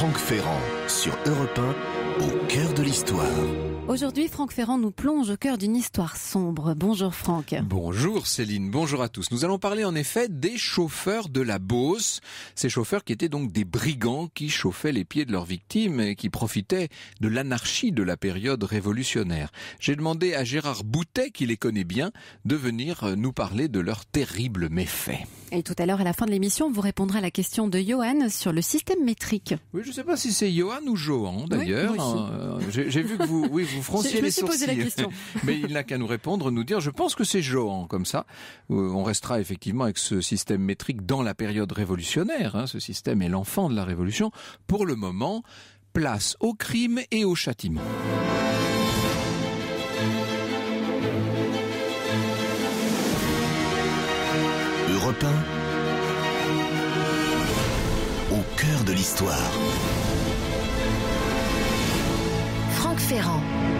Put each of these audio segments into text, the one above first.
Franck Ferrand sur Europe 1, au cœur de l'histoire. Aujourd'hui, Franck Ferrand nous plonge au cœur d'une histoire sombre. Bonjour Franck. Bonjour Céline, bonjour à tous. Nous allons parler en effet des chauffeurs de la Beauce. Ces chauffeurs qui étaient donc des brigands qui chauffaient les pieds de leurs victimes et qui profitaient de l'anarchie de la période révolutionnaire. J'ai demandé à Gérard Boutet, qui les connaît bien, de venir euh, nous parler de leurs terribles méfaits. Et tout à l'heure, à la fin de l'émission, vous répondrez à la question de Johan sur le système métrique. Oui, je ne sais pas si c'est Johan nous ou Johan d'ailleurs. Hein, euh, j'ai vu que vous, oui, vous fronciez les sourcils. Mais il n'a qu'à nous répondre, nous dire. Je pense que c'est Johan comme ça. Euh, on restera effectivement avec ce système métrique dans la période révolutionnaire. Hein. Ce système est l'enfant de la révolution. Pour le moment, place au crime et au châtiment. Europe au cœur de l'histoire. Ferrand.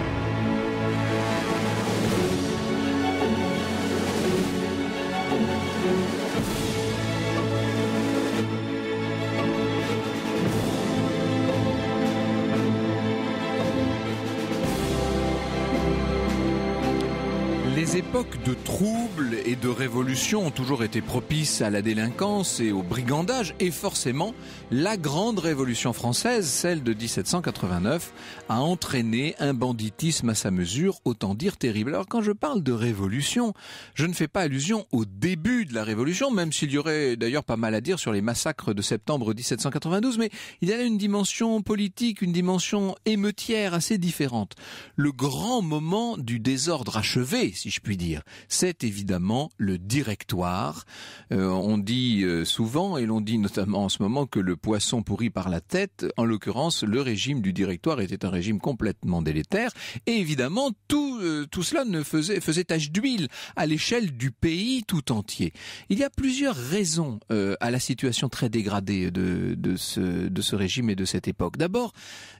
Les époques de troubles et de révolutions ont toujours été propices à la délinquance et au brigandage et forcément la grande révolution française, celle de 1789, a entraîné un banditisme à sa mesure, autant dire terrible. Alors quand je parle de révolution, je ne fais pas allusion au début de la révolution, même s'il y aurait d'ailleurs pas mal à dire sur les massacres de septembre 1792, mais il y a une dimension politique, une dimension émeutière assez différente. Le grand moment du désordre achevé, si je puis dire. C'est évidemment le directoire. Euh, on dit euh, souvent, et l'on dit notamment en ce moment, que le poisson pourrit par la tête. En l'occurrence, le régime du directoire était un régime complètement délétère. Et évidemment, tout, euh, tout cela ne faisait, faisait tache d'huile à l'échelle du pays tout entier. Il y a plusieurs raisons à la situation très dégradée de, de, ce, de ce régime et de cette époque. D'abord,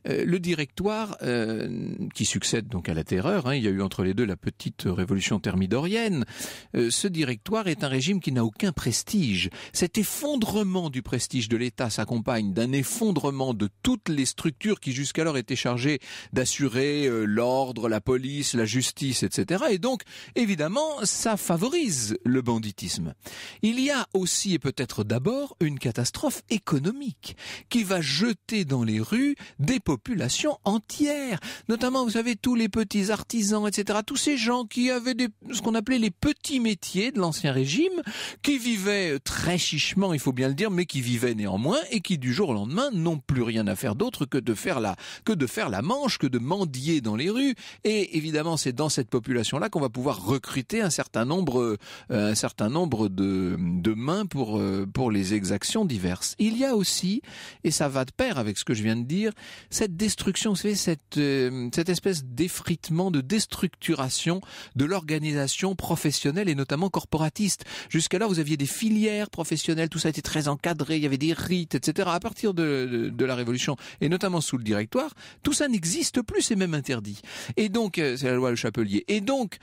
le directoire qui succède donc à la terreur, hein, il y a eu entre les deux la petite révolution thermidorienne, euh, ce directoire est un régime qui n'a aucun prestige. Cet effondrement du prestige de l'État s'accompagne d'un effondrement de toutes les structures qui jusqu'alors étaient chargées d'assurer euh, l'ordre, la police, la justice, etc. Et donc, évidemment, ça favorise le banditisme. Il y a aussi et peut-être d'abord une catastrophe économique qui va jeter dans les rues des populations entières, notamment, vous savez, tous les petits artisans, etc., tous ces gens qui avaient ce qu'on appelait les petits métiers de l'ancien régime, qui vivaient très chichement, il faut bien le dire, mais qui vivaient néanmoins et qui du jour au lendemain n'ont plus rien à faire d'autre que de faire la, que de faire la manche, que de mendier dans les rues. Et évidemment, c'est dans cette population-là qu'on va pouvoir recruter un certain nombre, euh, un certain nombre de, mains pour, euh, pour les exactions diverses. Il y a aussi, et ça va de pair avec ce que je viens de dire, cette destruction, cette, euh, cette espèce d'effritement, de déstructuration de leur organisation professionnelles et notamment corporatistes. Jusqu'alors, vous aviez des filières professionnelles, tout ça était très encadré, il y avait des rites, etc. À partir de, la Révolution, et notamment sous le Directoire, tout ça n'existe plus, c'est même interdit. Et donc, euh, c'est la loi Le Chapelier. Et donc,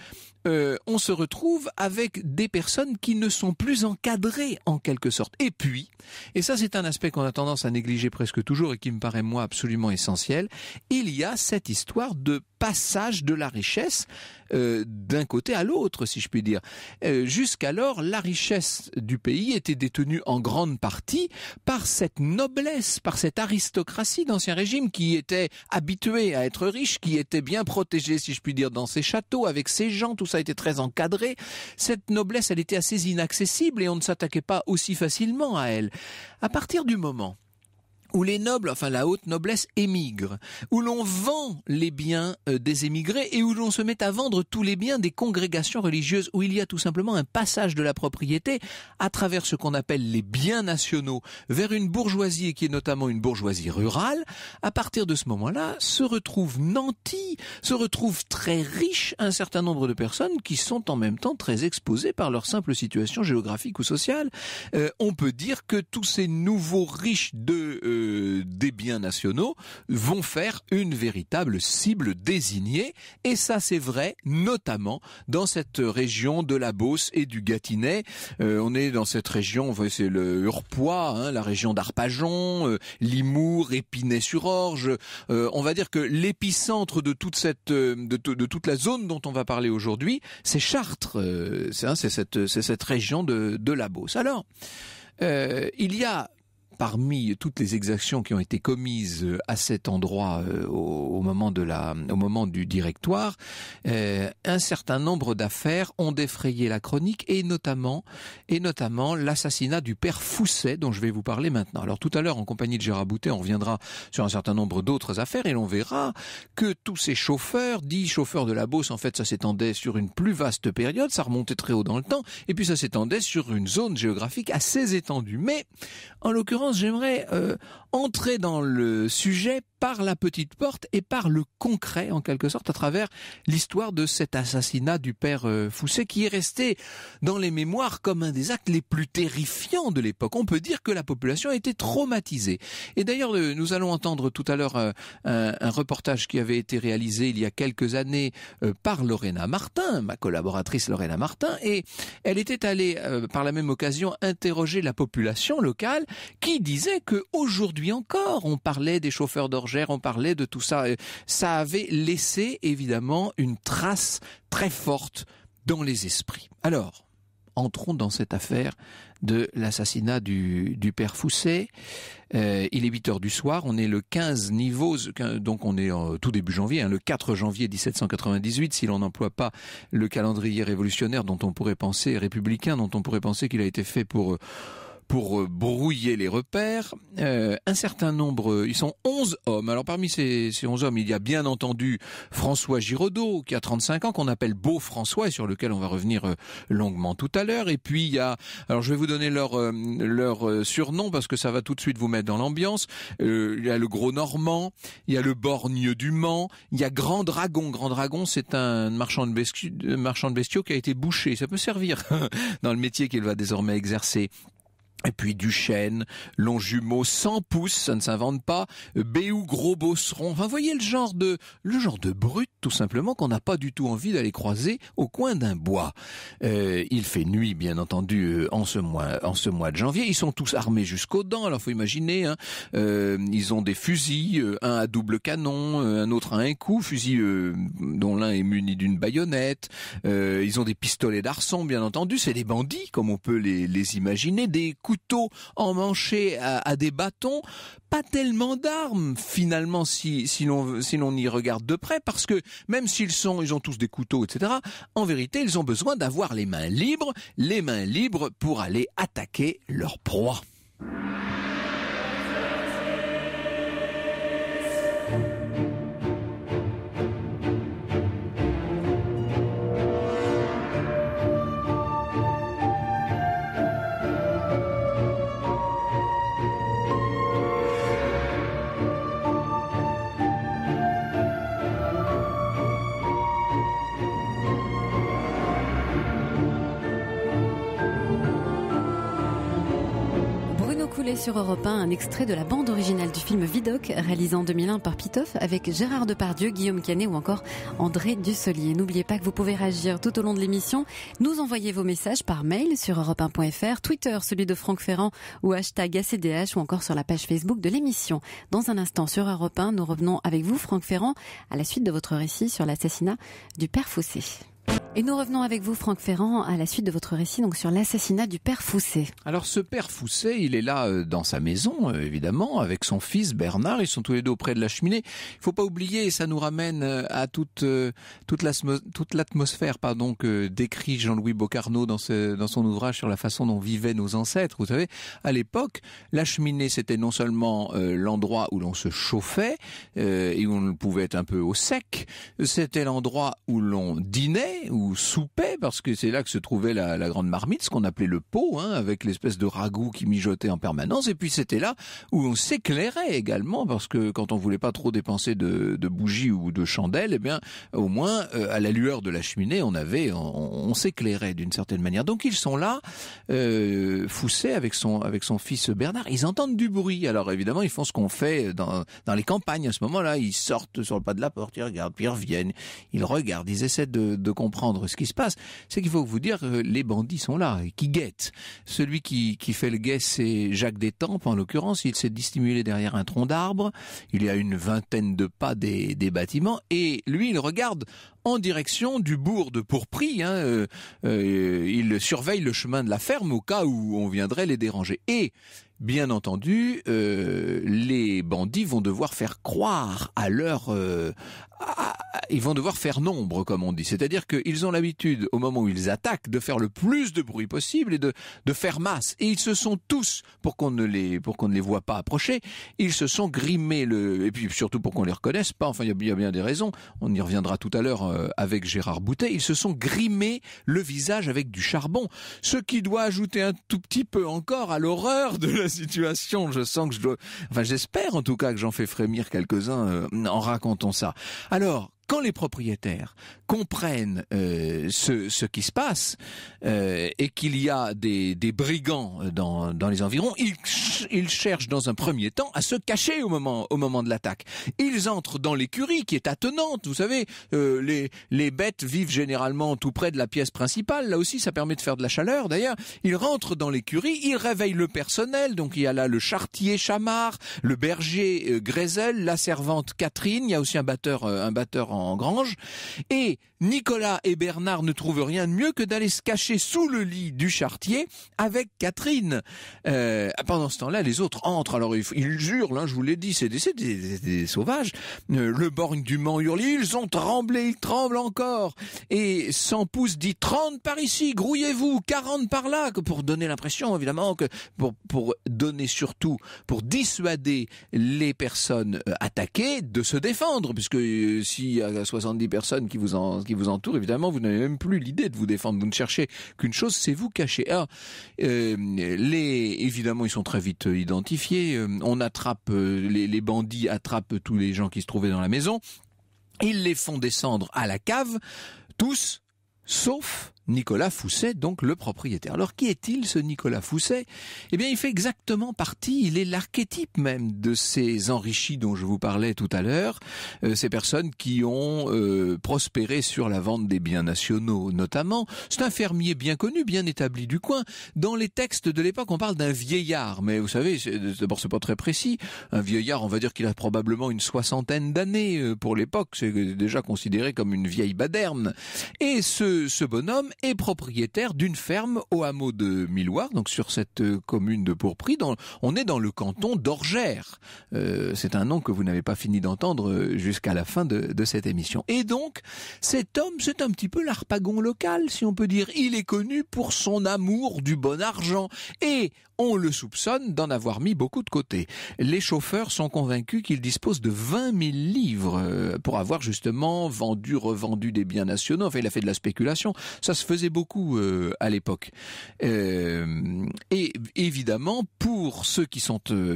euh, on se retrouve avec des personnes qui ne sont plus encadrées en quelque sorte. Et puis, et ça c'est un aspect qu'on a tendance à négliger presque toujours et qui me paraît moi absolument essentiel, il y a cette histoire de passage de la richesse euh, d'un côté à l'autre, si je puis dire. Euh, jusqu'alors, la richesse du pays était détenue en grande partie par cette noblesse, par cette aristocratie d'ancien régime qui était habituée à être riche, qui était bien protégée, si je puis dire, dans ses châteaux, avec ses gens, tout ça a été très encadré. Cette noblesse, elle était assez inaccessible et on ne s'attaquait pas aussi facilement à elle. À partir du moment où les nobles, enfin la haute noblesse émigre, où l'on vend les biens euh, des émigrés et où l'on se met à vendre tous les biens des congrégations religieuses, où il y a tout simplement un passage de la propriété à travers ce qu'on appelle les biens nationaux vers une bourgeoisie qui est notamment une bourgeoisie rurale. À partir de ce moment-là, se retrouvent nantis, se retrouvent très riches un certain nombre de personnes qui sont en même temps très exposées par leur simple situation géographique ou sociale. Euh, on peut dire que tous ces nouveaux riches de euh, des biens nationaux vont faire une véritable cible désignée. Et ça, c'est vrai, notamment dans cette région de la Beauce et du Gâtinais. Euh, on est dans cette région, c'est le Hurpois, hein, la région d'Arpajon, limour euh, Limours, Épinay-sur-Orge. Euh, on va dire que l'épicentre de toute cette, de, toute la zone dont on va parler aujourd'hui, c'est Chartres. Hein, c'est cette, région de, la Beauce. Alors, il y a parmi toutes les exactions qui ont été commises euh, à cet endroit euh, au, moment de la, au moment du directoire, euh, un certain nombre d'affaires ont défrayé la chronique et notamment, et notamment l'assassinat du père Fousset dont je vais vous parler maintenant. Alors tout à l'heure, en compagnie de Gérard Boutet, on reviendra sur un certain nombre d'autres affaires et l'on verra que tous ces chauffeurs, dits chauffeurs de la bosse en fait, ça s'étendait sur une plus vaste période, ça remontait très haut dans le temps et puis ça s'étendait sur une zone géographique assez étendue. Mais, en l'occurrence, j'aimerais euh, entrer dans le sujet par la petite porte et par le concret, en quelque sorte, à travers l'histoire de cet assassinat du père euh, foussé qui est resté dans les mémoires comme un des actes les plus terrifiants de l'époque. On peut dire que la population a été traumatisée. Et d'ailleurs, euh, nous allons entendre tout à l'heure un, un, reportage qui avait été réalisé il y a quelques années par Lorena Martin, ma collaboratrice Lorena Martin, et elle était allée, par la même occasion, interroger la population locale qui disait que aujourd'hui encore, on parlait des chauffeurs d'orgères, on parlait de tout ça. Euh, ça avait laissé évidemment une trace très forte dans les esprits. Alors, entrons dans cette affaire de l'assassinat du, père Fousset. Euh, il est 8 heures du soir, on est le 15 niveau, donc on est en tout début janvier, hein, le 4 janvier 1798, si l'on n'emploie pas le calendrier révolutionnaire dont on pourrait penser, républicain, dont on pourrait penser qu'il a été fait pour... Euh, pour euh, brouiller les repères. Euh, un certain nombre, ils sont 11 hommes. Alors parmi ces, ces 11 hommes, il y a bien entendu François Giraudot, qui a 35 ans, qu'on appelle Beau François, et sur lequel on va revenir euh, longuement tout à l'heure. Et puis il y a, alors je vais vous donner leur, leur surnom, parce que ça va tout de suite vous mettre dans l'ambiance. il y a le Gros Normand, il y a le Borgne du Mans, il y a Grand Dragon. Grand Dragon, c'est un marchand de, bestiaux, marchand de bestiaux qui a été bouché. Ça peut servir dans le métier qu'il va désormais exercer. Et puis du long jumeau, 100 pouces, ça ne s'invente pas, béou gros bosseron. Enfin, voyez le genre de, le genre de brut, tout simplement, qu'on n'a pas du tout envie d'aller croiser au coin d'un bois. Euh, il fait nuit, bien entendu, euh, en ce mois, en ce mois de janvier. Ils sont tous armés jusqu'aux dents. Alors, faut imaginer, hein. euh, ils ont des fusils, un à double canon, un autre à un coup, fusil dont l'un est muni d'une baïonnette. ils ont des pistolets d'arçon, bien entendu. C'est des bandits, comme on peut les, les imaginer, des couteaux emmanchés à, à des bâtons, pas tellement d'armes finalement si, l'on l'on y regarde de près, parce que même s'ils sont, ils ont tous des couteaux, etc. En vérité, ils ont besoin d'avoir les mains libres, les mains libres pour aller attaquer leur proie. sur Europe 1 un extrait de la bande originale du film Vidoc, réalisé en 2001 par Pitoff, avec Gérard Depardieu, Guillaume Canet ou encore André Dussollier. N'oubliez pas que vous pouvez réagir tout au long de l'émission. Nous envoyez vos messages par mail sur europe1.fr, Twitter, celui de Franck Ferrand ou hashtag ACDH ou encore sur la page Facebook de l'émission. Dans un instant sur Europe 1, nous revenons avec vous, Franck Ferrand, à la suite de votre récit sur l'assassinat du père Fossé. Et nous revenons avec vous, Franck Ferrand, à la suite de votre récit donc sur l'assassinat du père Foussé. Alors ce père Foussé, il est là euh, dans sa maison, euh, évidemment, avec son fils Bernard. Ils sont tous les deux auprès de la cheminée. Il faut pas oublier, et ça nous ramène euh, à toute toute l'atmosphère, pardon, que décrit Jean-Louis Bocarno dans, ce, dans son ouvrage sur la façon dont vivaient nos ancêtres. Vous savez, à l'époque, la cheminée c'était non seulement l'endroit où l'on se chauffait et où on pouvait être un peu au sec, c'était l'endroit où l'on dînait ou souper, parce que c'est là que se trouvait la, grande marmite, ce qu'on appelait le pot, hein, avec l'espèce de ragoût qui mijotait en permanence. Et puis c'était là où on s'éclairait également, parce que quand on voulait pas trop dépenser de, bougies ou de chandelles, eh bien au moins euh, à la lueur de la cheminée, on avait, on, s'éclairait d'une certaine manière. Donc ils sont là, euh, avec son avec son fils Bernard, ils entendent du bruit. Alors évidemment, ils font ce qu'on fait dans, dans les campagnes à ce moment-là. Ils sortent sur le pas de la porte, ils regardent, puis ils reviennent, ils regardent, ils essaient de, de comprendre comprendre ce qui se passe, c'est qu'il faut vous dire que les bandits sont là et qui guettent. Celui qui, fait le guet, c'est Jacques Détampes, en l'occurrence. Il s'est dissimulé derrière un tronc d'arbre. Il y a une vingtaine de pas des, bâtiments. Et lui, il regarde en direction du bourg de Pourpris. Hein. Euh, euh, il surveille le chemin de la ferme au cas où on viendrait les déranger. Et bien entendu, euh, les bandits vont devoir faire croire à leur... Euh, ils vont devoir faire nombre, comme on dit. C'est-à-dire qu'ils ont l'habitude, au moment où ils attaquent, de faire le plus de bruit possible et de, de faire masse. Et ils se sont tous, pour qu'on ne les, pour qu'on ne les voit pas approcher, ils se sont grimés le, et puis surtout pour qu'on les reconnaisse pas. Enfin, il y, a bien des raisons. On y reviendra tout à l'heure euh, avec Gérard Boutet. Ils se sont grimés le visage avec du charbon. Ce qui doit ajouter un tout petit peu encore à l'horreur de la situation. Je sens que je dois, enfin j'espère en tout cas que j'en fais frémir quelques-uns euh, en racontant ça. Alors, quand les propriétaires comprennent euh, ce, ce, qui se passe euh, et qu'il y a des, des brigands dans, dans, les environs, ils, ils, cherchent dans un premier temps à se cacher au moment, au moment de l'attaque. Ils entrent dans l'écurie qui est attenante. Vous savez, euh, les, les bêtes vivent généralement tout près de la pièce principale. Là aussi, ça permet de faire de la chaleur. D'ailleurs, ils rentrent dans l'écurie, ils réveillent le personnel. Donc il y a là le chartier Chamard, le berger Grézel, la servante Catherine. Il y a aussi un batteur, un batteur en en grange. Et Nicolas et Bernard ne trouvent rien de mieux que d'aller se cacher sous le lit du chartier avec Catherine. Euh, pendant ce temps-là, les autres entrent. Alors ils, jurent, là je vous l'ai dit, c'est des, sauvages. Euh, le borgne du Mans hurle, ils ont tremblé, ils tremblent encore. Et 100 pouces dit 30 par ici, grouillez-vous, 40 par là, pour donner l'impression évidemment que pour, donner surtout, pour dissuader les personnes euh, attaquées de se défendre, puisque si 70 personnes qui vous, en, qui vous entourent, évidemment, vous n'avez même plus l'idée de vous défendre. Vous ne cherchez qu'une chose, c'est vous cacher. Alors, ah, euh, les, évidemment, ils sont très vite euh, identifiés. Euh, on attrape, les, les bandits attrapent tous les gens qui se trouvaient dans la maison. Ils les font descendre à la cave, tous, sauf Nicolas Fousset, donc le propriétaire. Alors qui est-il ce Nicolas Fousset Eh bien il fait exactement partie, il est l'archétype même de ces enrichis dont je vous parlais tout à l'heure, euh, ces personnes qui ont euh, prospéré sur la vente des biens nationaux notamment. C'est un fermier bien connu, bien établi du coin. Dans les textes de l'époque on parle d'un vieillard, mais vous savez, d'abord c'est pas très précis. Un vieillard, on va dire qu'il a probablement une soixantaine d'années euh, pour l'époque, c'est déjà considéré comme une vieille baderne. Et ce, ce bonhomme est propriétaire d'une ferme au hameau de Milloire, donc sur cette euh, commune de Pourpris. Dans, on est dans le canton d'Orgères. Euh, c'est un nom que vous n'avez pas fini d'entendre euh, jusqu'à la fin de, de, cette émission. Et donc, cet homme, c'est un petit peu l'arpagon local, si on peut dire. Il est connu pour son amour du bon argent. Et on le soupçonne d'en avoir mis beaucoup de côté. Les chauffeurs sont convaincus qu'il dispose de 20 000 livres euh, pour avoir justement vendu, revendu des biens nationaux. Enfin, il a fait de la spéculation. Ça se faisait beaucoup euh, à l'époque. Euh, et évidemment, pour ceux qui sont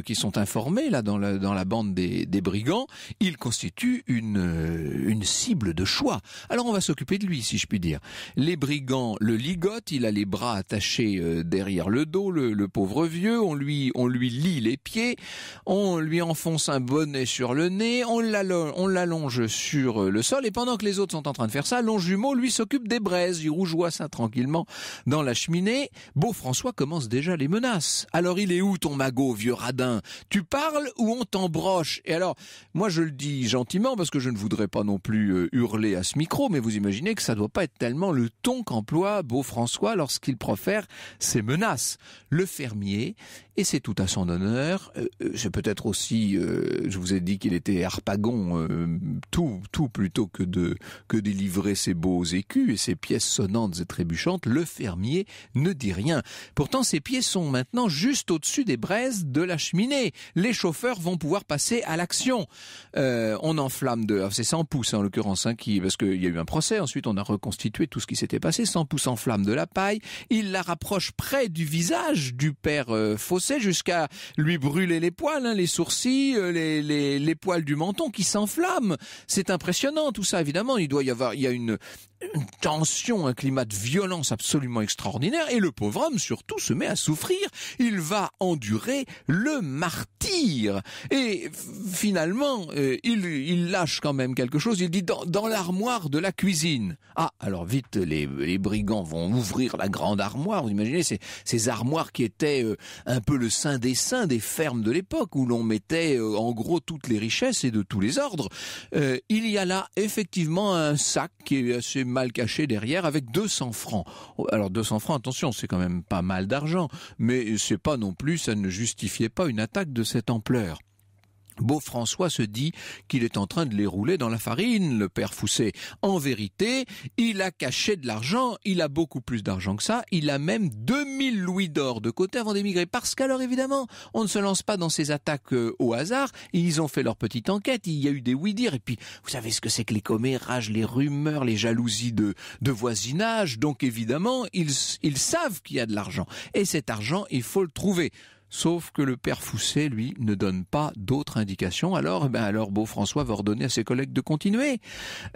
qui sont informés là dans la, dans la bande des, des brigands, il constitue une une cible de choix. Alors on va s'occuper de lui, si je puis dire. Les brigands le ligotent, il a les bras attachés derrière le dos, le, le pauvre vieux, on lui, on lui lie les pieds, on lui enfonce un bonnet sur le nez, on l'allonge sur le sol, et pendant que les autres sont en train de faire ça, jumeau lui, s'occupe des braises, il rougeoie ça tranquillement dans la cheminée. Beau François commence déjà les menaces. Alors il est où ton magot, vieux radin Tu parles ou on t'embroche Et alors, moi je le dis gentiment, parce que je ne voudrais pas non plus euh, hurler à ce micro, mais vous imaginez que ça doit pas être tellement le ton qu'emploie Beau François lorsqu'il profère ses menaces. Le fermier premier et c'est tout à son honneur. Euh, euh, c'est peut-être aussi, euh, je vous ai dit qu'il était harpagon, tout, tout plutôt que de que délivrer ses beaux écus et ses pièces sonnantes et trébuchantes. Le fermier ne dit rien. Pourtant, ses pieds sont maintenant juste au-dessus des braises de la cheminée. Les chauffeurs vont pouvoir passer à l'action. on enflamme de, ah, c'est 100 pouces en l'occurrence, hein, qui, parce qu'il y a eu un procès. Ensuite, on a reconstitué tout ce qui s'était passé. 100 pouces en de la paille. Il la rapproche près du visage du père Faust jusqu'à lui brûler les poils, hein, les sourcils, euh, les, poils du menton qui s'enflamment. C'est impressionnant tout ça, évidemment. Il doit y avoir, il y a une, tension, un climat de violence absolument extraordinaire. Et le pauvre homme, surtout, se met à souffrir. Il va endurer le martyr. Et finalement, euh, il, il, lâche quand même quelque chose. Il dit dans, l'armoire de la cuisine. Ah, alors vite, les, brigands vont ouvrir la grande armoire. Vous imaginez ces, armoires qui étaient euh, un peu le saint des saints des fermes de l'époque où l'on mettait euh, en gros toutes les richesses et de tous les ordres. Euh, il y a là effectivement un sac qui est assez mal caché derrière avec 200 francs. Oh, alors 200 francs, attention, c'est quand même pas mal d'argent, mais c'est pas non plus, ça ne justifiait pas une attaque de cette ampleur. Beau François se dit qu'il est en train de les rouler dans la farine, le père foussé En vérité, il a caché de l'argent, il a beaucoup plus d'argent que ça, il a même 2000 louis d'or de côté avant d'émigrer. Parce qu'alors évidemment, on ne se lance pas dans ces attaques euh, au hasard, ils ont fait leur petite enquête, il y a eu des oui-dire, et puis vous savez ce que c'est que les commérages, les rumeurs, les jalousies de, de voisinage, donc évidemment, ils, ils savent qu'il y a de l'argent. Et cet argent, il faut le trouver. Sauf que le père Fousset, lui, ne donne pas d'autres indications. Alors, eh ben alors Beau François va ordonner à ses collègues de continuer.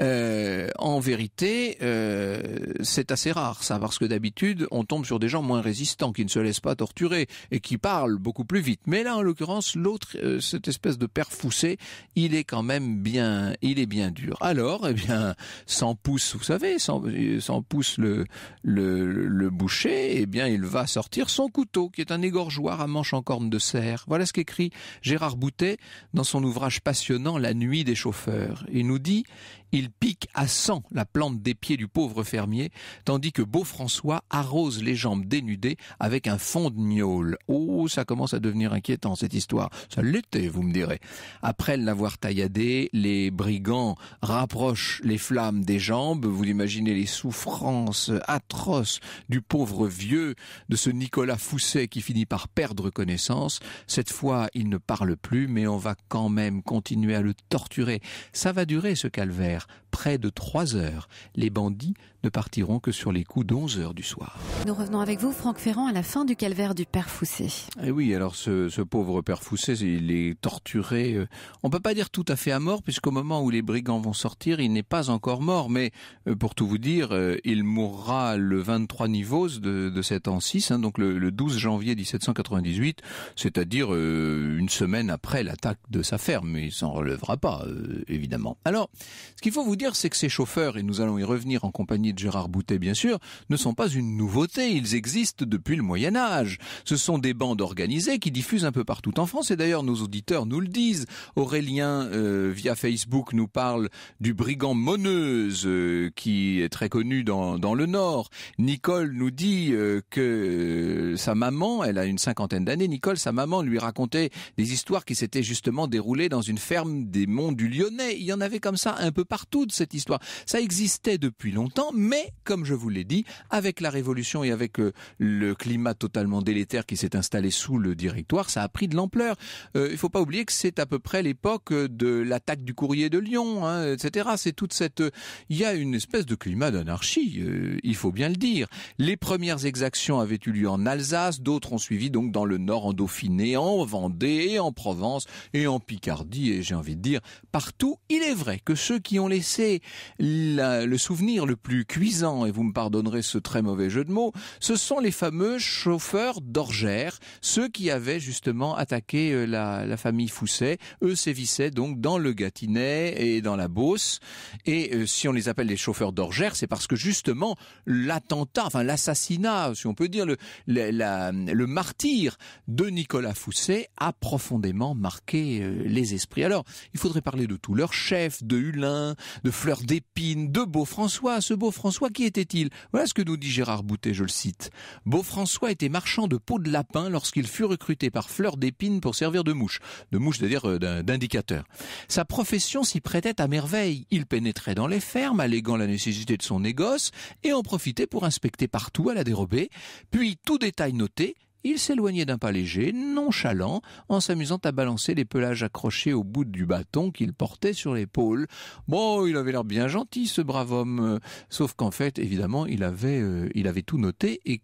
Euh, en vérité, euh, c'est assez rare ça, parce que d'habitude, on tombe sur des gens moins résistants, qui ne se laissent pas torturer et qui parlent beaucoup plus vite. Mais là, en l'occurrence, l'autre, euh, cette espèce de père Fousset, il est quand même bien, il est bien dur. Alors, eh bien, sans pouce, vous savez, sans, sans pouce le, le, le boucher, eh bien, il va sortir son couteau, qui est un égorgeoir à manche en corne de serre. Voilà ce qu'écrit Gérard Boutet dans son ouvrage passionnant La nuit des chauffeurs. Il nous dit, il pique à sang la plante des pieds du pauvre fermier, tandis que Beau François arrose les jambes dénudées avec un fond de gnôle. Oh, ça commence à devenir inquiétant, cette histoire. Ça l'était, vous me direz. Après l'avoir tailladé, les brigands rapprochent les flammes des jambes. Vous imaginez les souffrances atroces du pauvre vieux, de ce Nicolas Fousset qui finit par perdre connaissance. Cette fois, il ne parle plus, mais on va quand même continuer à le torturer. Ça va durer, ce calvaire. Près de trois heures, les bandits partiront que sur les coups d'11 heures du soir. Nous revenons avec vous, Franck Ferrand, à la fin du calvaire du père Foussé. Eh oui, alors ce, pauvre père Foussé, il est torturé. Euh, on peut pas dire tout à fait à mort, puisqu'au moment où les brigands vont sortir, il n'est pas encore mort. Mais euh, pour tout vous dire, euh, il mourra le 23 niveaux de, de cet an 6, hein, donc le, 12 janvier 1798, c'est-à-dire une semaine après l'attaque de sa ferme. Mais il s'en relèvera pas, évidemment. Alors, ce qu'il faut vous dire, c'est que ces chauffeurs, et nous allons y revenir en compagnie Gérard Boutet bien sûr, ne sont pas une nouveauté, ils existent depuis le Moyen Âge. Ce sont des bandes organisées qui diffusent un peu partout en France, et d'ailleurs nos auditeurs nous le disent. Aurélien, euh, via Facebook, nous parle du brigand Moneuse, euh, qui est très connu dans, le Nord. Nicole nous dit euh, que sa maman, elle a une cinquantaine d'années, Nicole, sa maman lui racontait des histoires qui s'étaient justement déroulées dans une ferme des monts du Lyonnais. Il y en avait comme ça un peu partout de cette histoire. Ça existait depuis longtemps, mais comme je vous l'ai dit, avec la révolution et avec euh, le climat totalement délétère qui s'est installé sous le directoire, ça a pris de l'ampleur. Euh, il faut pas oublier que c'est à peu près l'époque euh, de l'attaque du courrier de Lyon, hein, etc. C'est toute cette, euh, il y a une espèce de climat d'anarchie, il faut bien le dire. Les premières exactions avaient eu lieu en Alsace, d'autres ont suivi donc dans le Nord, en Dauphiné, en Vendée, en Provence et en Picardie. Et j'ai envie de dire partout. Il est vrai que ceux qui ont laissé le souvenir le plus cuisant, et vous me pardonnerez ce très mauvais jeu de mots, ce sont les fameux chauffeurs d'orgères, ceux qui avaient justement attaqué euh, la, famille Fousset. Eux sévissaient donc dans le Gâtinais et dans la Beauce. Et euh, si on les appelle les chauffeurs d'orgères, c'est parce que justement l'attentat, enfin l'assassinat, si on peut dire, le, le martyr de Nicolas Fousset a profondément marqué euh, les esprits. Alors, il faudrait parler de tous leurs chef, de Hulin, de Fleur d'Épine, de Beau François, ce beau François, qui était-il Voilà ce que nous dit Gérard Boutet, je le cite. Beau François était marchand de peau de lapin lorsqu'il fut recruté par Fleur d'Épine pour servir de mouche. De mouche, c'est-à-dire euh, d'indicateur. Sa profession s'y prêtait à merveille. Il pénétrait dans les fermes, alléguant la nécessité de son négoce, et en profitait pour inspecter partout à la dérobée. Puis, tout détail noté, il s'éloignait d'un pas léger, nonchalant, en s'amusant à balancer les pelages accrochés au bout du bâton qu'il portait sur l'épaule. Bon, il avait l'air bien gentil, ce brave homme, euh, sauf qu'en fait, évidemment, il avait, euh, il avait tout noté euh, et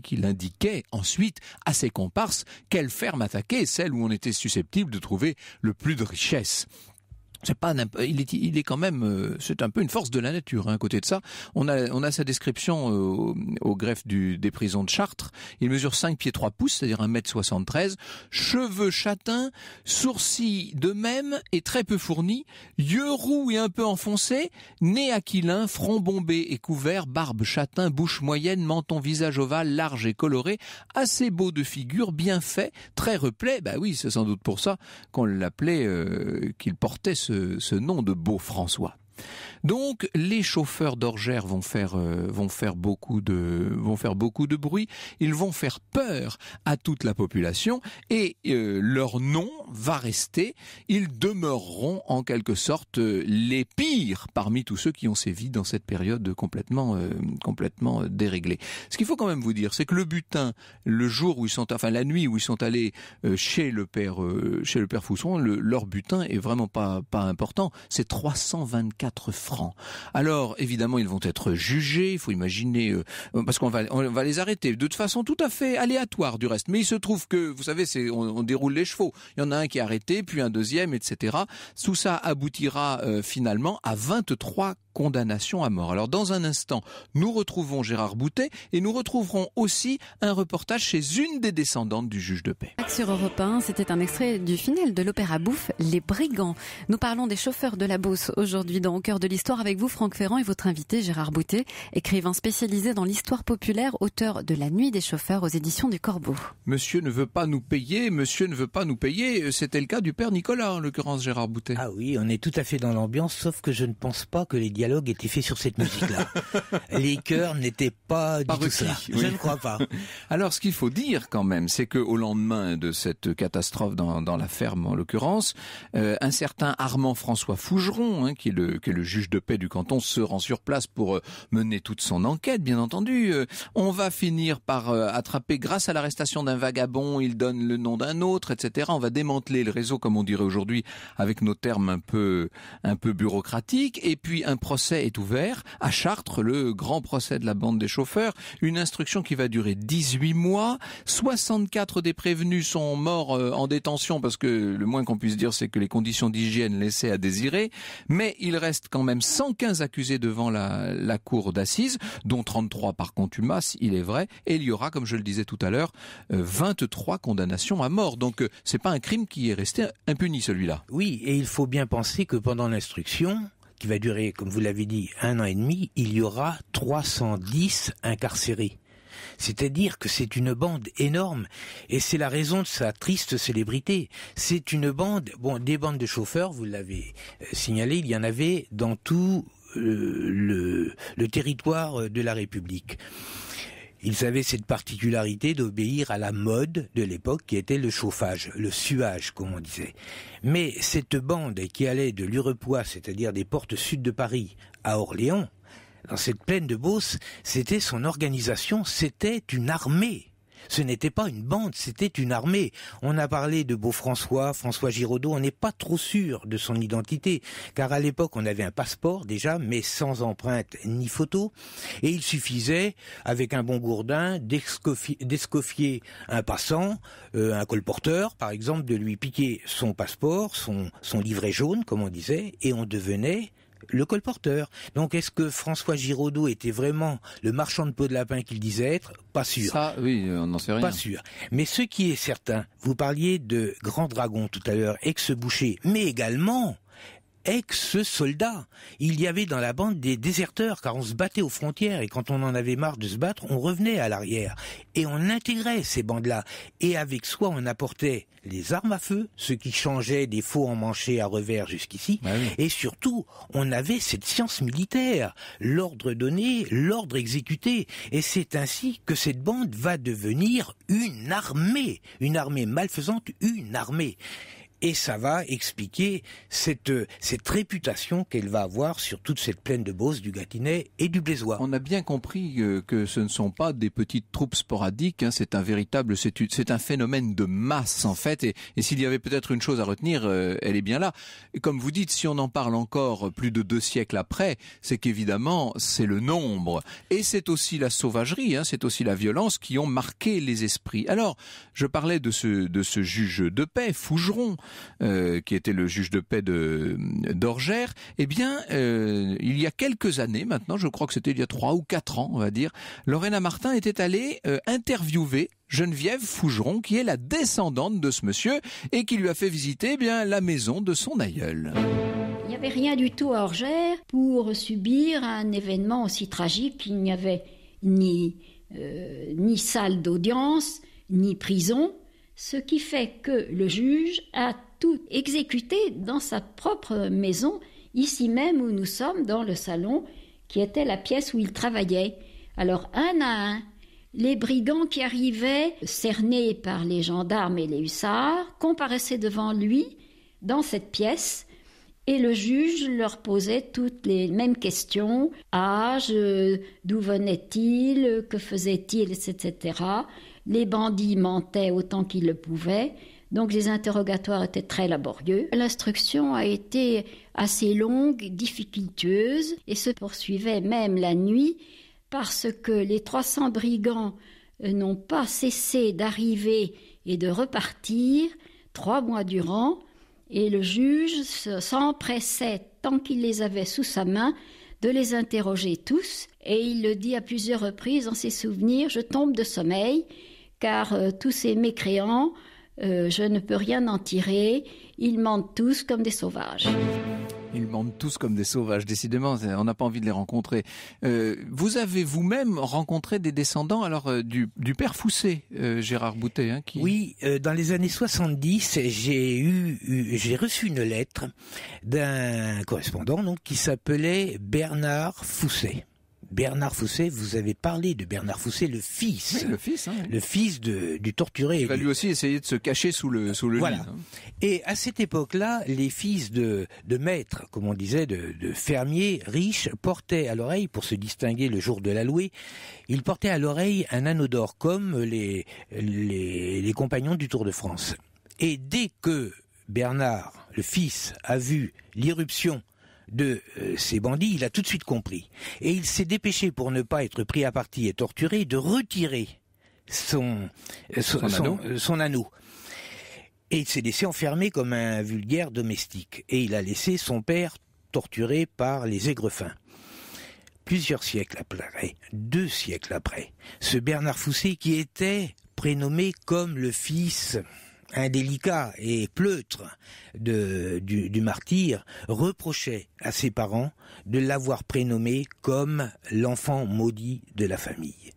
qu'il indiquait ensuite à ses comparses quelle ferme attaquer, celle où on était susceptible de trouver le plus de richesses c'est pas il est il est quand même euh, c'est un peu une force de la nature hein, à côté de ça on a on a sa description euh, au, greffe du des prisons de Chartres il mesure 5 pieds 3 pouces c'est-à-dire mètre m 73 cheveux châtains sourcils de même et très peu fournis yeux roux et un peu enfoncés nez aquilin front bombé et couvert barbe châtain bouche moyenne menton visage ovale large et coloré assez beau de figure bien fait très replet bah oui c'est sans doute pour ça qu'on l'appelait euh, qu'il portait ce ce, nom de beau François donc les chauffeurs d'orgères vont faire euh, vont faire beaucoup de vont faire beaucoup de bruit, ils vont faire peur à toute la population et euh, leur nom va rester, ils demeureront en quelque sorte euh, les pires parmi tous ceux qui ont sévi dans cette période complètement complètement déréglée. Ce qu'il faut quand même vous dire, c'est que le butin le jour où ils sont enfin la nuit où ils sont allés chez le père chez le père Fousson, leur butin est vraiment pas pas important, c'est 324 francs. Alors, évidemment, ils vont être jugés, il faut imaginer, euh, parce qu'on va, les arrêter de toute façon tout à fait aléatoire du reste. Mais il se trouve que, vous savez, on, déroule les chevaux. Il y en a un qui est arrêté, puis un deuxième, etc. Tout ça aboutira euh, finalement à 23 condamnation à mort. Alors dans un instant, nous retrouvons Gérard Boutet et nous retrouverons aussi un reportage chez une des descendantes du juge de paix. Sur Europe 1, c'était un extrait du final de l'opéra bouffe Les Brigands. Nous parlons des chauffeurs de la Beauce aujourd'hui dans Au cœur de l'histoire avec vous Franck Ferrand et votre invité Gérard Boutet, écrivain spécialisé dans l'histoire populaire, auteur de La nuit des chauffeurs aux éditions du Corbeau. Monsieur ne veut pas nous payer, monsieur ne veut pas nous payer, c'était le cas du père Nicolas en l'occurrence Gérard Boutet. Ah oui, on est tout à fait dans l'ambiance sauf que je ne pense pas que les était était sur cette musique-là. les cœurs n'étaient pas du tout ça. Je ne crois pas. Alors, ce qu'il faut dire quand même, c'est que au lendemain de cette catastrophe dans, la ferme, en l'occurrence, euh, un certain Armand François Fougeron, hein, qui, est le, est le, juge de paix du canton, se rend sur place pour euh, mener toute son enquête, bien entendu. Euh, on va finir par attraper, grâce à l'arrestation d'un vagabond, il donne le nom d'un autre, etc. On va démanteler le réseau, comme on dirait aujourd'hui, avec nos termes un peu, un peu bureaucratiques. Et puis un procès est ouvert à Chartres, le grand procès de la bande des chauffeurs, une instruction qui va durer 18 mois. 64 des prévenus sont morts euh, en détention parce que le moins qu'on puisse dire c'est que les conditions d'hygiène laissaient à désirer, mais il reste quand même 115 accusés devant la, la cour d'assises, dont 33 par contumace, il est vrai, et il y aura, comme je le disais tout à l'heure, 23 euh, condamnations à mort. Donc euh, c'est pas un crime qui est resté impuni celui-là. Oui, et il faut bien penser que pendant l'instruction, qui va durer, comme vous l'avez dit, un an et demi, il y aura 310 incarcérés. C'est-à-dire que c'est une bande énorme et c'est la raison de sa triste célébrité. C'est une bande, bon, des bandes de chauffeurs, vous l'avez euh, signalé, il y en avait dans tout euh, le territoire de la République. Ils avaient cette particularité d'obéir à la mode de l'époque qui était le chauffage, le suage, comme on disait. Mais cette bande qui allait de l'Urepois, c'est-à-dire des portes sud de Paris, à Orléans, dans cette plaine de Beauce, c'était son organisation, c'était une armée. Ce n'était pas une bande, c'était une armée. On a parlé de Beau-François, François Giraudot, on n'est pas trop sûr de son identité, car à l'époque on avait un passeport déjà, mais sans empreinte ni photo, et il suffisait, avec un bon gourdin, d'escoffier un passant, euh, un colporteur par exemple, de lui piquer son passeport, son livret jaune, comme on disait, et on devenait le colporteur. Donc est-ce que François Giraudot était vraiment le marchand de peau de lapin qu'il disait être Pas sûr. Ça, oui, on n'en sait rien. Pas sûr. Mais ce qui est certain, vous parliez de Grand Dragon tout à l'heure, ex-boucher, mais également ex soldat, Il y avait dans la bande des déserteurs, car on se battait aux frontières, et quand on en avait marre de se battre, on revenait à l'arrière. Et on intégrait ces bandes-là. Et avec soi, on apportait les armes à feu, ce qui changeait des faux emmanchés à revers jusqu'ici. Bah et surtout, on avait cette science militaire. L'ordre donné, l'ordre exécuté. Et c'est ainsi que cette bande va devenir une armée. Une armée malfaisante, une armée et ça va expliquer cette, euh, cette réputation qu'elle va avoir sur toute cette plaine de Beauce, du Gâtinais et du Blaisois. On a bien compris euh, que ce ne sont pas des petites troupes sporadiques, hein, c'est un véritable, c'est un phénomène de masse en fait, et, s'il y avait peut-être une chose à retenir, euh, elle est bien là. comme vous dites, si on en parle encore plus de deux siècles après, c'est qu'évidemment c'est le nombre, et c'est aussi la sauvagerie, hein, c'est aussi la violence qui ont marqué les esprits. Alors, je parlais de ce, de ce juge de paix, Fougeron, euh, qui était le juge de paix de d'Orgères, eh bien, euh, il y a quelques années maintenant, je crois que c'était il y a trois ou quatre ans, on va dire, Lorena Martin était allée euh, interviewer Geneviève Fougeron, qui est la descendante de ce monsieur et qui lui a fait visiter eh bien la maison de son aïeul. Il n'y avait rien du tout à Orgères pour subir un événement aussi tragique. Il n'y avait ni salle d'audience, ni prison ce qui fait que le juge a tout exécuté dans sa propre maison, ici même où nous sommes, dans le salon, qui était la pièce où il travaillait. Alors, un à un, les brigands qui arrivaient, cernés par les gendarmes et les hussards, comparaissaient devant lui, dans cette pièce, et le juge leur posait toutes les mêmes questions âge, d'où venait-il, que faisait-il, etc. Les bandits mentaient autant qu'ils le pouvaient. Donc les interrogatoires étaient très laborieux. L'instruction a été assez longue, difficultueuse et se poursuivait même la nuit parce que les 300 brigands euh, n'ont pas cessé d'arriver et de repartir trois mois durant et le juge s'empressait tant qu'il les avait sous sa main de les interroger tous et il le dit à plusieurs reprises en ses souvenirs je tombe de sommeil car euh, tous ces mécréants, euh, je ne peux rien en tirer, ils mentent tous comme des sauvages. Ils mentent tous comme des sauvages, décidément, on n'a pas envie de les rencontrer. Euh, vous avez vous-même rencontré des descendants alors du, père Foussé, Gérard Boutet. Hein, qui... Oui, dans les années 70, j'ai j'ai reçu une lettre d'un correspondant donc, qui s'appelait Bernard Foussé. Bernard Fousset, vous avez parlé de Bernard Fousset, le fils. le fils. Hein. Le fils de, du torturé. Il va lui aussi essayer de se cacher sous le, sous le lit. Hein. Et à cette époque-là, les fils de, de maîtres, comme on disait, de, fermiers riches, portaient à l'oreille, pour se distinguer le jour de la louée, ils portaient à l'oreille un anneau d'or, comme les, les, les compagnons du Tour de France. Et dès que Bernard, le fils, a vu l'irruption de euh, ces bandits, il a tout de suite compris. Et il s'est dépêché, pour ne pas être pris à partie et torturé, de retirer euh, euh, son, anneau. Et il s'est laissé enfermer comme un vulgaire domestique. Et il a laissé son père torturé par les aigrefins. Plusieurs siècles après, deux siècles après, ce Bernard Fousset, qui était prénommé comme le fils indélicat et pleutre du, martyr, reprochait à ses parents de l'avoir prénommé comme l'enfant maudit de la famille.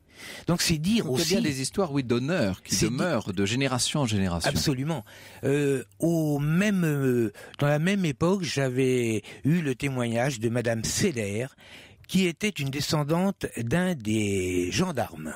Donc c'est dire aussi. Il y des histoires, oui, d'honneur qui demeurent de génération en génération. Absolument. Euh, au même, euh, dans la même époque, j'avais eu le témoignage de Madame Seller, qui était une descendante d'un des gendarmes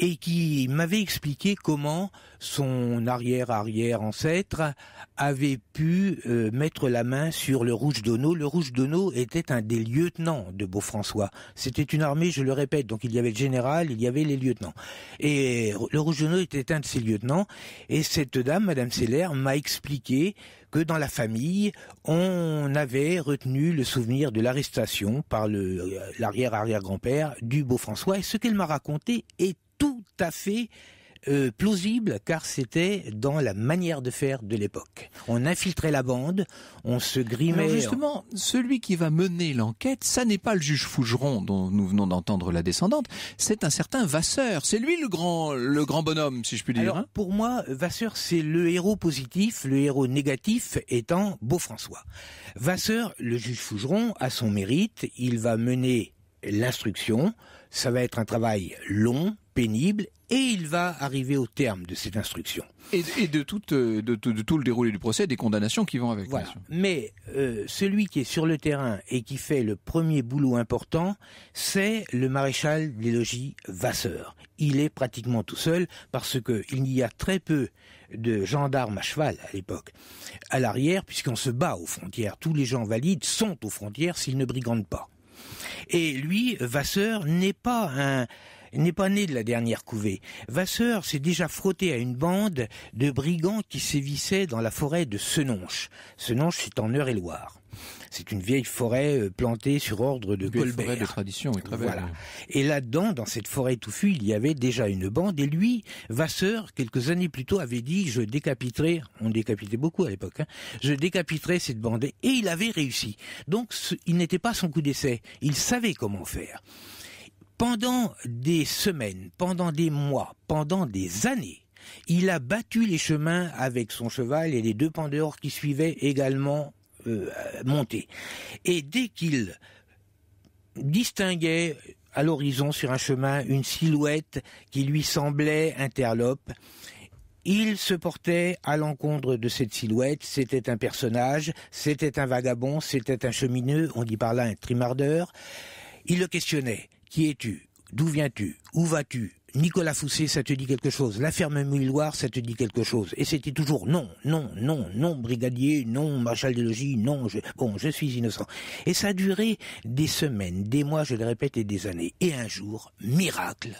et qui m'avait expliqué comment son arrière-arrière ancêtre avait pu euh, mettre la main sur le Rouge d'Onneau. Le Rouge d'Onneau était un des lieutenants de Beaufrançois. C'était une armée, je le répète, donc il y avait le général, il y avait les lieutenants. Et le Rouge d'Onneau était un de ses lieutenants. Et cette dame, Madame Seller, m'a expliqué que dans la famille, on avait retenu le souvenir de l'arrestation par euh, l'arrière-arrière-grand-père du Beaufrançois. Et ce qu'elle m'a raconté est tout à fait euh, plausible car c'était dans la manière de faire de l'époque. On infiltrait la bande, on se grimait. justement, celui qui va mener l'enquête, ça n'est pas le juge Fougeron dont nous venons d'entendre la descendante, c'est un certain Vasseur. C'est lui le grand, le grand bonhomme, si je puis dire. Hein. pour moi, Vasseur, c'est le héros positif, le héros négatif étant Beaufrançois. Vasseur, le juge Fougeron, a son mérite, il va mener l'instruction. Ça va être un travail long, pénible et il va arriver au terme de cette instruction. Et, de, tout, euh, de, tout le déroulé du procès, des condamnations qui vont avec. Mais euh, celui qui est sur le terrain et qui fait le premier boulot important, c'est le maréchal des logis Vasseur. Il est pratiquement tout seul parce qu'il n'y a très peu de gendarmes à cheval à l'époque, à l'arrière, puisqu'on se bat aux frontières. Tous les gens valides sont aux frontières s'ils ne brigandent pas. Et lui, Vasseur, n'est pas un n'est pas né de la dernière couvée. Vasseur s'est déjà frotté à une bande de brigands qui sévissaient dans la forêt de Senonches. Senonche, c'est en Eure-et-Loire. C'est une vieille forêt euh, plantée sur ordre de Colbert. de tradition, et Et là-dedans, dans cette forêt touffue, il y avait déjà une bande. Et lui, Vasseur, quelques années plus tôt, avait dit je décapiterai. On décapitait beaucoup à l'époque. Hein, je décapiterai cette bande. Et il avait réussi. Donc, il n'était pas son coup d'essai. Il savait comment faire. Pendant des semaines, pendant des mois, pendant des années, il a battu les chemins avec son cheval et les deux pendeurs qui suivaient également euh, montés. Et dès qu'il distinguait à l'horizon sur un chemin une silhouette qui lui semblait interlope, il se portait à l'encontre de cette silhouette, c'était un personnage, c'était un vagabond, c'était un chemineux, on dit par là un trimardeur. Il le questionnait. Qui es-tu D'où viens-tu Où vas-tu Nicolas Foussé, ça te dit quelque chose. La ferme Mulloir, ça te dit quelque chose. Et c'était toujours non, non, non, non, brigadier, non, marshal de logis, non, je, bon, je suis innocent. Et ça a duré des semaines, des mois, je le répète, et des années. Et un jour, miracle,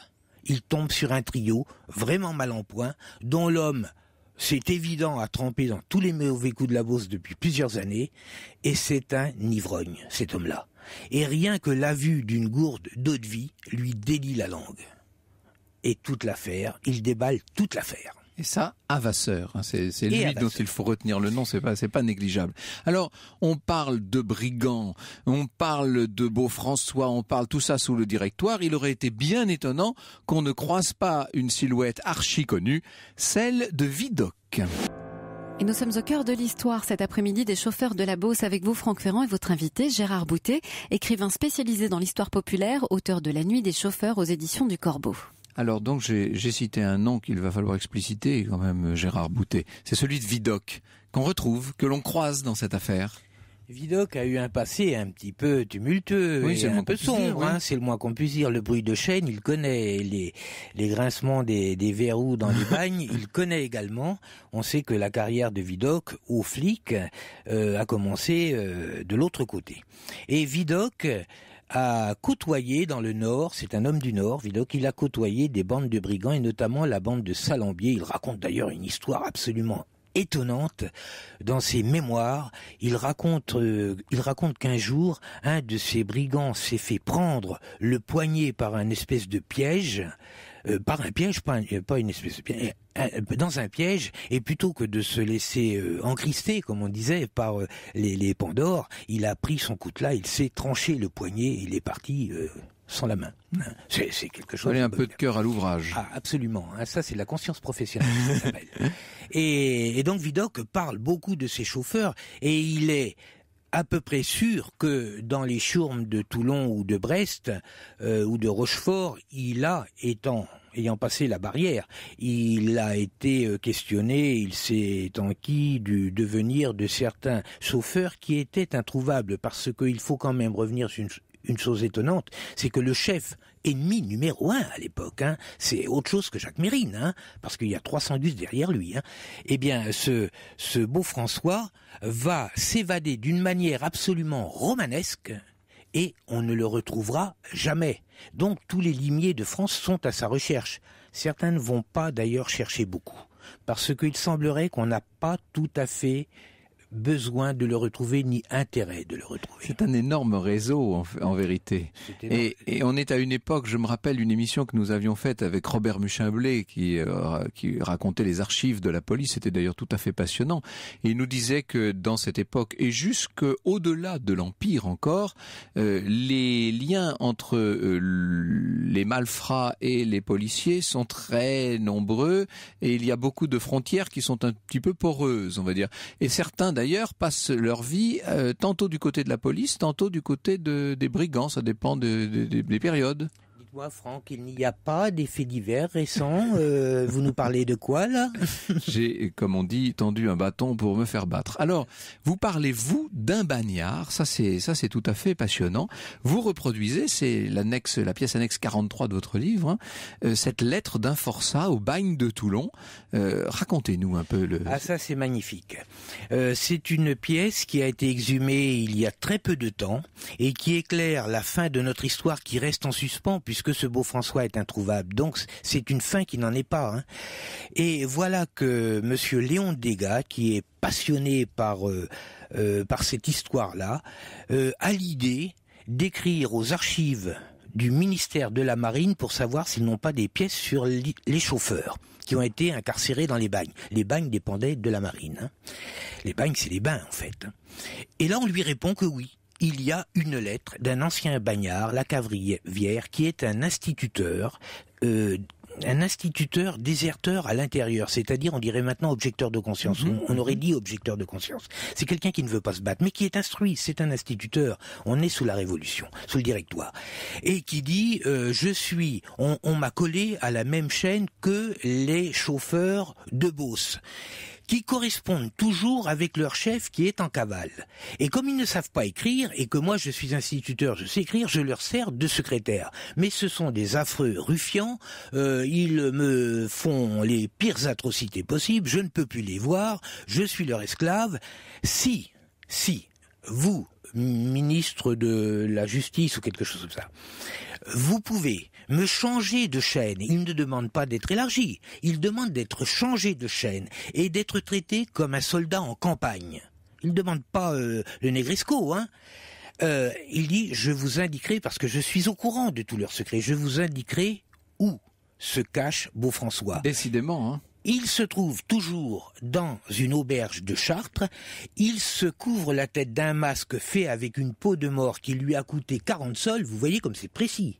il tombe sur un trio vraiment mal en point, dont l'homme, c'est évident, a trempé dans tous les mauvais coups de la bosse depuis plusieurs années, et c'est un ivrogne, cet homme-là. Et rien que la vue d'une gourde d'eau de vie lui délie la langue. Et toute l'affaire, il déballe toute l'affaire. Et ça, Avasseur, hein, c'est lui dont il faut retenir le nom, c'est pas, pas négligeable. Alors, on parle de brigands, on parle de beau François, on parle tout ça sous le directoire. Il aurait été bien étonnant qu'on ne croise pas une silhouette archi connue, celle de Vidocq. Et nous sommes au cœur de l'histoire cet après-midi des chauffeurs de la Beauce avec vous Franck Ferrand et votre invité Gérard Boutet, écrivain spécialisé dans l'histoire populaire, auteur de La nuit des chauffeurs aux éditions du Corbeau. Alors donc j'ai cité un nom qu'il va falloir expliciter quand même Gérard Boutet, c'est celui de Vidocq qu'on retrouve, que l'on croise dans cette affaire. Vidocq a eu un passé un petit peu tumultueux, oui, un peu sombre, hein. c'est le moins qu'on puisse dire. Le bruit de chaîne, il connaît les, grincements des, verrous dans les bagnes, il connaît également. On sait que la carrière de Vidocq au flic euh, a commencé euh, de l'autre côté. Et Vidocq a côtoyé dans le Nord, c'est un homme du Nord, Vidocq, il a côtoyé des bandes de brigands et notamment la bande de Salambier. Il raconte d'ailleurs une histoire absolument étonnante. Dans ses mémoires, il raconte, euh, il raconte qu'un jour, un de ses brigands s'est fait prendre le poignet par un espèce de piège, euh, par un piège, pas, une espèce de piège, dans un piège et plutôt que de se laisser euh, encrister comme on disait par les, les pandores il a pris son coute-là, il s'est tranché le poignet il est parti sans la main. Hein. C'est quelque chose. Allez un peu de cœur à l'ouvrage. Ah, absolument. Hein. Ça, c'est la conscience professionnelle. ça et, et donc Vidocq parle beaucoup de ces chauffeurs et il est à peu près sûr que dans les chourmes de Toulon ou de Brest euh, ou de Rochefort, il a, étant ayant passé la barrière, il a été euh, questionné, il s'est enquis du devenir de certains chauffeurs qui étaient introuvables, parce qu'il faut quand même revenir sur une une chose étonnante, c'est que le chef ennemi numéro un à l'époque, hein, c'est autre chose que Jacques Mérine, hein, parce qu'il y a 310 derrière lui, hein. eh bien ce, ce beau François va s'évader d'une manière absolument romanesque, et on ne le retrouvera jamais. Donc tous les limiers de France sont à sa recherche. Certains ne vont pas d'ailleurs chercher beaucoup, parce qu'il semblerait qu'on n'a pas tout à fait besoin de le retrouver ni intérêt de le retrouver. C'est un énorme réseau en, vérité. Et, on est à une époque, je me rappelle une émission que nous avions faite avec Robert muchinblé qui, euh, qui racontait les archives de la police, c'était d'ailleurs tout à fait passionnant. Et il nous disait que dans cette époque et jusque au delà de l'Empire encore, euh, les liens entre euh, les malfrats et les policiers sont très nombreux et il y a beaucoup de frontières qui sont un petit peu poreuses, on va dire. Et certains d'ailleurs, passent leur vie euh, tantôt du côté de la police, tantôt du côté des brigands. Ça dépend des périodes. Moi, Franck, il n'y a pas d'effet divers récents. Euh, vous nous parlez de quoi là J'ai, comme on dit, tendu un bâton pour me faire battre. Alors, vous parlez vous d'un bagnard. Ça, c'est ça, c'est tout à fait passionnant. Vous reproduisez, c'est l'annexe, la pièce annexe 43 de votre livre, hein, euh, cette lettre d'un forçat au bagne de Toulon. Euh, racontez-nous un peu le. Ah, ça, c'est magnifique. c'est une pièce qui a été exhumée il y a très peu de temps et qui éclaire la fin de notre histoire qui reste en suspens puisque que ce beau François est introuvable. Donc c'est une fin qui n'en est pas. Hein. Et voilà que Monsieur Léon Degas, qui est passionné par euh, euh, par cette histoire-là, euh, a l'idée d'écrire aux archives du ministère de la Marine pour savoir s'ils n'ont pas des pièces sur les chauffeurs qui ont été incarcérés dans les bagnes. Les bagnes dépendaient de la Marine. Hein. Les bagnes, c'est les bains en fait. Hein. Et là, on lui répond que oui, il y a une lettre d'un ancien bagnard, la Cavrivière, qui est un instituteur. Euh, un instituteur déserteur à l'intérieur, c'est-à-dire on dirait maintenant objecteur de conscience, mhm. on, aurait dit objecteur de conscience. C'est quelqu'un qui ne veut pas se battre, mais qui est instruit, c'est un instituteur, on est sous la Révolution, sous le Directoire, et qui dit euh, je suis, on, on m'a collé à la même chaîne que les chauffeurs de Beauce qui correspondent toujours avec leur chef qui est en cavale. Et comme ils ne savent pas écrire, et que moi je suis instituteur, je sais écrire, je leur sers de secrétaire. Mais ce sont des affreux ruffians, euh, ils me font les pires atrocités possibles, je ne peux plus les voir, je suis leur esclave. Si, si, vous, ministre de la Justice ou quelque chose comme ça, vous pouvez me changer de chaîne. Il ne demande pas d'être élargi, il demande d'être changé de chaîne et d'être traité comme un soldat en campagne. Il ne demande pas euh, le négresco, hein. Euh, il dit, je vous indiquerai, parce que je suis au courant de tous leurs secrets, je vous indiquerai où se cache Beau François. Décidément, hein. Il se trouve toujours dans une auberge de Chartres. Il se couvre la tête d'un masque fait avec une peau de mort qui lui a coûté 40 sols. Vous voyez comme c'est précis.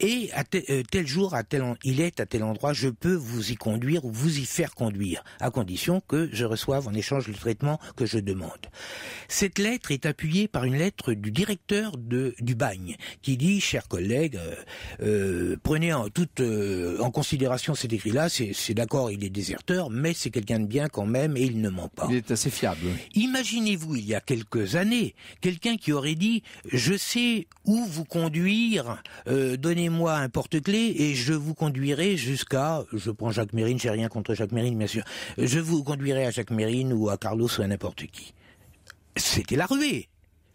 Et à euh, tel, jour, à tel il est à tel endroit, je peux vous y conduire ou vous y faire conduire, à condition que je reçoive en échange le traitement que je demande. Cette lettre est appuyée par une lettre du directeur de, du bagne qui dit, chers collègues, euh, euh, prenez en, toute, en considération cet écrit-là, c'est d'accord, il est déserteur, mais c'est quelqu'un de bien quand même et il ne ment pas. Il est assez fiable. Imaginez-vous, il y a quelques années, quelqu'un qui aurait dit, je sais où vous conduire donnez-moi un porte clé et je vous conduirai jusqu'à, je prends Jacques Mérine, j'ai rien contre Jacques Mérine, bien sûr, je vous conduirai à Jacques Mérine ou à Carlos ou à n'importe qui. C'était la ruée.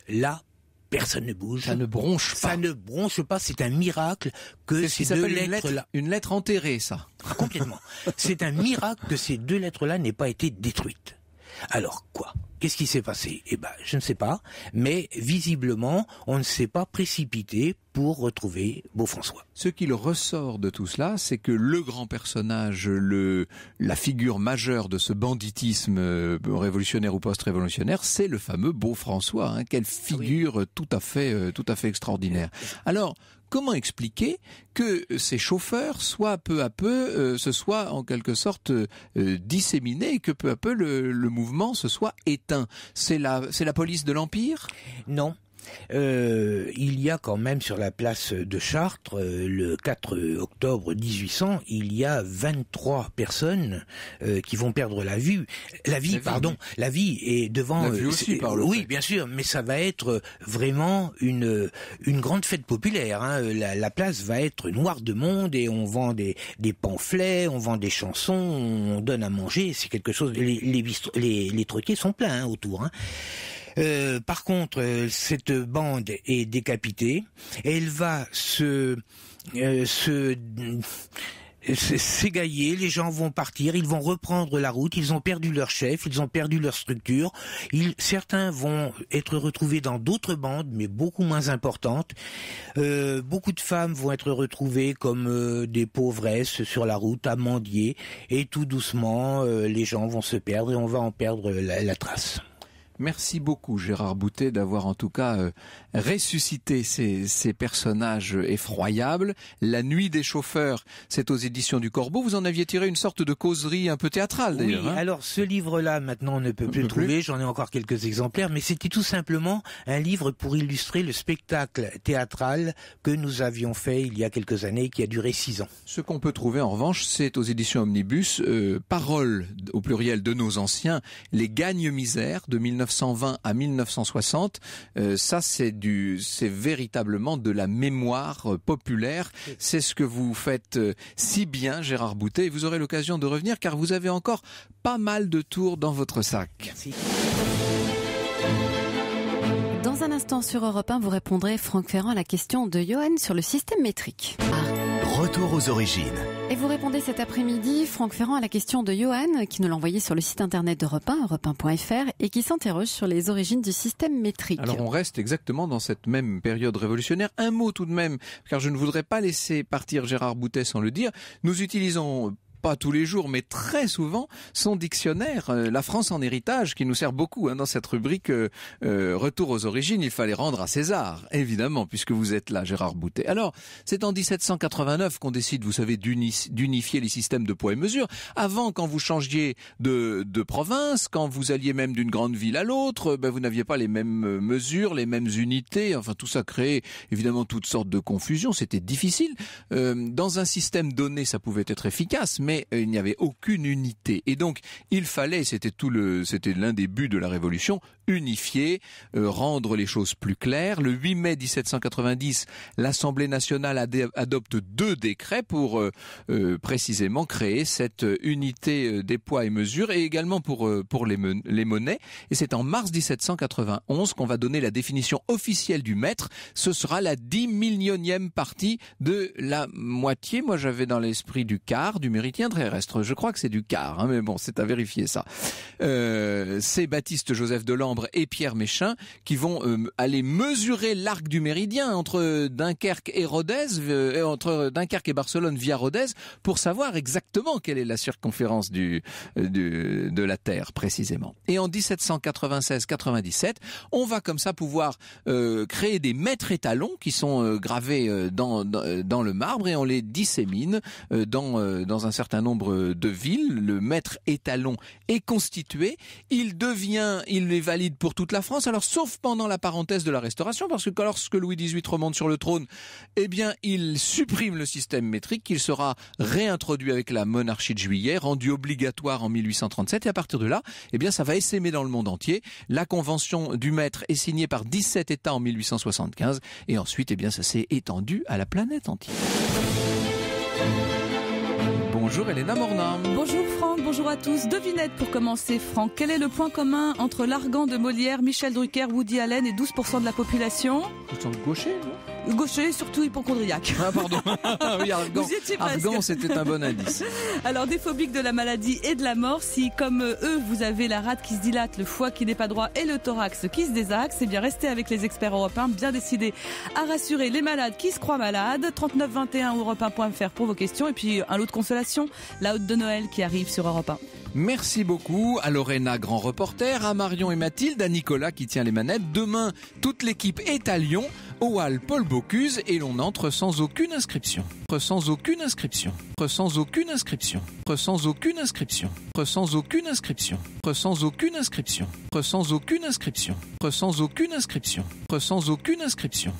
Là, personne ne bouge. Ça ne bronche pas. Ça ne bronche pas. C'est un miracle que ces deux lettres-là. une lettre enterrée, ça. Ah, complètement. C'est un miracle que ces deux lettres-là n'aient pas été détruites. Alors quoi Qu'est-ce qui s'est passé Eh ben, je ne sais pas, mais visiblement, on ne s'est pas précipité pour retrouver Beaufrançois. Ce qu'il ressort de tout cela, c'est que le grand personnage, le, la figure majeure de ce banditisme euh, révolutionnaire ou post-révolutionnaire, c'est le fameux Beaufrançois. Hein, quelle ah figure tout à fait, euh, tout à fait extraordinaire. Alors, comment expliquer que ces chauffeurs soient peu à peu, euh, se soient en quelque sorte euh, disséminés et que peu à peu le, le mouvement se soit éteint C'est la, c'est la police de l'Empire Non, euh, il y a quand même sur la place de Chartres, euh, le 4 octobre 1800, il y a 23 personnes euh, qui vont perdre la vue, la vie, pardon, la vie est devant. La euh, aussi, par le oui, bien sûr, mais ça va être vraiment une une grande fête populaire. Hein. La, place va être noire de monde et on vend des des pamphlets, on vend des chansons, on donne à manger. C'est quelque chose. Les les, les, les troquets sont pleins hein, autour. Hein. Euh, par contre, euh, cette bande est décapitée elle va se euh, se s'égailler, les gens vont partir, ils vont reprendre la route, ils ont perdu leur chef, ils ont perdu leur structure, certains vont être retrouvés dans d'autres bandes, mais beaucoup moins importantes. Euh, beaucoup de femmes vont être retrouvées comme des pauvresses sur la route, à mendier, et tout doucement, les gens vont se perdre et on va en perdre la trace. Merci beaucoup Gérard Boutet d'avoir en tout cas euh, ressuscité ces, personnages effroyables. La nuit des chauffeurs, c'est aux éditions du Corbeau. Vous en aviez tiré une sorte de causerie un peu théâtrale d'ailleurs. Oui, hein. alors ce livre-là maintenant on ne peut plus le trouver, j'en ai encore quelques exemplaires, mais c'était tout simplement un livre pour illustrer le spectacle théâtral que nous avions fait il y a quelques années qui a duré six ans. Ce qu'on peut trouver en revanche, c'est aux éditions Omnibus, euh, Parole au pluriel de nos anciens, les gagnes misères de 1920 à 1960, euh, ça c'est du, c'est véritablement de la mémoire euh, populaire. C'est ce que vous faites euh, si bien, Gérard Boutet. Et vous aurez l'occasion de revenir car vous avez encore pas mal de tours dans votre sac. Dans un instant sur Europe 1, vous répondrez, Franck Ferrand, à la question de Johan sur le système métrique. Retour aux origines. Et vous répondez cet après-midi, Franck Ferrand, à la question de Johan, qui nous l'envoyait sur le site internet d'Europe 1, europe et qui s'interroge sur les origines du système métrique. Alors on reste exactement dans cette même période révolutionnaire. Un mot tout de même, car je ne voudrais pas laisser partir Gérard Boutet sans le dire. Nous utilisons pas tous les jours, mais très souvent, son dictionnaire, euh, La France en héritage, qui nous sert beaucoup hein, dans cette rubrique euh, euh, Retour aux origines, il fallait rendre à César, évidemment, puisque vous êtes là, Gérard Boutet. Alors, c'est en 1789 qu'on décide, vous savez, d'unifier les systèmes de poids et mesures. Avant, quand vous changiez de, de province, quand vous alliez même d'une grande ville à l'autre, ben, vous n'aviez pas les mêmes mesures, les mêmes unités. Enfin, tout ça créait évidemment toutes sortes de confusions. C'était difficile. dans un système donné, ça pouvait être efficace, mais euh, il n'y avait aucune unité. Et donc, il fallait, c'était tout le, c'était l'un des buts de la Révolution, unifier, euh, rendre les choses plus claires. Le 8 mai 1790, l'Assemblée nationale adopte deux décrets pour euh, euh, précisément créer cette unité des poids et mesures et également pour, pour les, les monnaies. Et c'est en mars 1791 qu'on va donner la définition officielle du mètre. Ce sera la dix millionième partie de la moitié. Moi, j'avais dans l'esprit du quart du méritien, terrestre. Je crois que c'est du quart, hein, mais bon, c'est à vérifier ça. c'est Baptiste Joseph Delambre et Pierre Méchain qui vont euh, aller mesurer l'arc du méridien entre Dunkerque et Rodez, euh, euh, entre Dunkerque et Barcelone via Rodez, pour savoir exactement quelle est la circonférence du, de la Terre précisément. Et en 1796-97, on va comme ça pouvoir créer des maîtres étalons qui sont gravés dans, le marbre et on les dissémine dans, un certain nombre de villes. Le maître étalon est constitué, il devient, il est validé pour toute la France, alors sauf pendant la parenthèse de la Restauration, parce que lorsque Louis XVIII remonte sur le trône, eh bien, il supprime le système métrique, qu'il sera réintroduit avec la monarchie de Juillet, rendu obligatoire en 1837, et à partir de là, eh bien, ça va essaimer dans le monde entier. La convention du maître est signée par 17 États en 1875, et ensuite, eh bien, ça s'est étendu à la planète entière. Bonjour Elena Morna. Bonjour bonjour à tous. Devinette pour commencer, Franck. Quel est le point commun entre l'argan de Molière, Michel Drucker, Woody Allen et 12% de la population Ils gauchers, non Gaucher surtout hypochondriaque. Ah, pardon. Ah oui, Vous c'était un bon indice. Alors, des phobiques de la maladie et de la mort, si comme euh, eux, vous avez la rate qui se dilate, le foie qui n'est pas droit et le thorax qui se désaxe, eh bien, restez avec les experts européens bien décidés à rassurer les malades qui se croient malades. 3921 europe pour vos questions. Et puis, un lot de consolation, la haute de Noël qui arrive sur Europe 1. Merci beaucoup à Lorena, grand reporter, à Marion et Mathilde, à Nicolas qui tient les manettes. Demain, toute l'équipe est à Lyon. Oal Paul Bocuse et l'on entre sans aucune inscription. Sans aucune inscription. Sans aucune inscription. Sans aucune inscription. Sans aucune inscription. Sans aucune inscription. Sans aucune inscription. Sans aucune inscription. Sans aucune inscription.